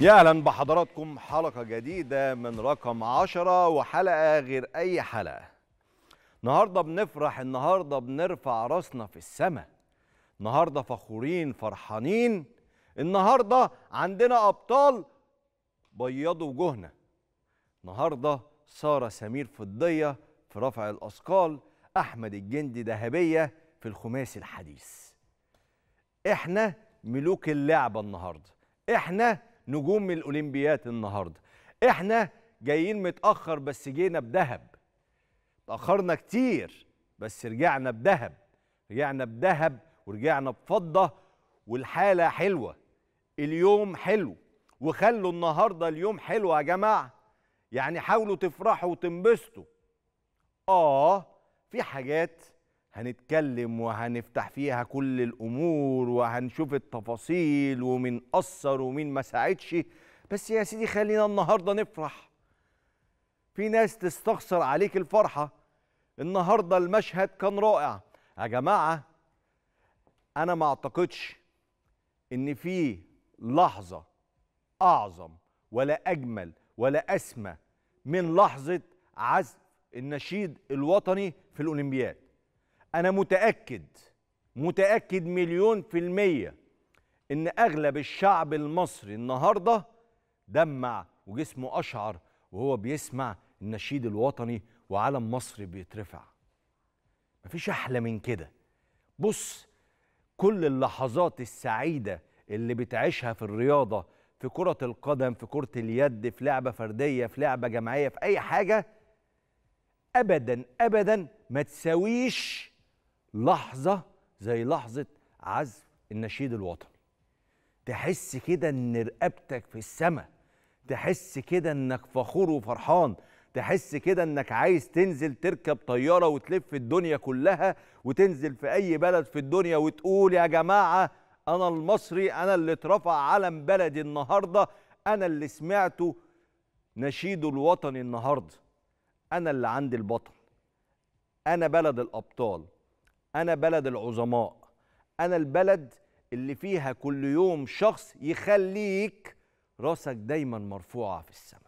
يا اهلا بحضراتكم حلقه جديده من رقم عشرة وحلقه غير اي حلقه النهارده بنفرح النهارده بنرفع راسنا في السماء النهارده فخورين فرحانين النهارده عندنا ابطال بيضوا وجوهنا النهارده ساره سمير فضيه في رفع الاثقال احمد الجندي ذهبيه في الخماسي الحديث احنا ملوك اللعبه النهارده احنا نجوم من الاولمبيات النهارده احنا جايين متاخر بس جينا بدهب تاخرنا كتير بس رجعنا بدهب رجعنا بدهب ورجعنا بفضه والحاله حلوه اليوم حلو وخلوا النهارده اليوم حلو يا جماعه يعني حاولوا تفرحوا وتنبسطوا اه في حاجات هنتكلم وهنفتح فيها كل الامور وهنشوف التفاصيل ومين قصر ومين ما ساعدش بس يا سيدي خلينا النهارده نفرح في ناس تستخسر عليك الفرحه النهارده المشهد كان رائع يا جماعه انا ما اعتقدش ان في لحظه اعظم ولا اجمل ولا اسمى من لحظه عزف النشيد الوطني في الاولمبياد أنا متأكد متأكد مليون في المية إن أغلب الشعب المصري النهاردة دمع وجسمه أشعر وهو بيسمع النشيد الوطني وعلم مصر بيترفع مفيش أحلى من كده بص كل اللحظات السعيدة اللي بتعيشها في الرياضة في كرة القدم في كرة اليد في لعبة فردية في لعبة جماعية في أي حاجة أبدا أبدا ما تساويش لحظه زي لحظه عزف النشيد الوطني تحس كده ان رقبتك في السماء تحس كده انك فخور وفرحان تحس كده انك عايز تنزل تركب طياره وتلف الدنيا كلها وتنزل في اي بلد في الدنيا وتقول يا جماعه انا المصري انا اللي اترفع علم بلدي النهارده انا اللي سمعته نشيده الوطني النهارده انا اللي عندي البطل انا بلد الابطال انا بلد العظماء انا البلد اللي فيها كل يوم شخص يخليك راسك دايما مرفوعه في السماء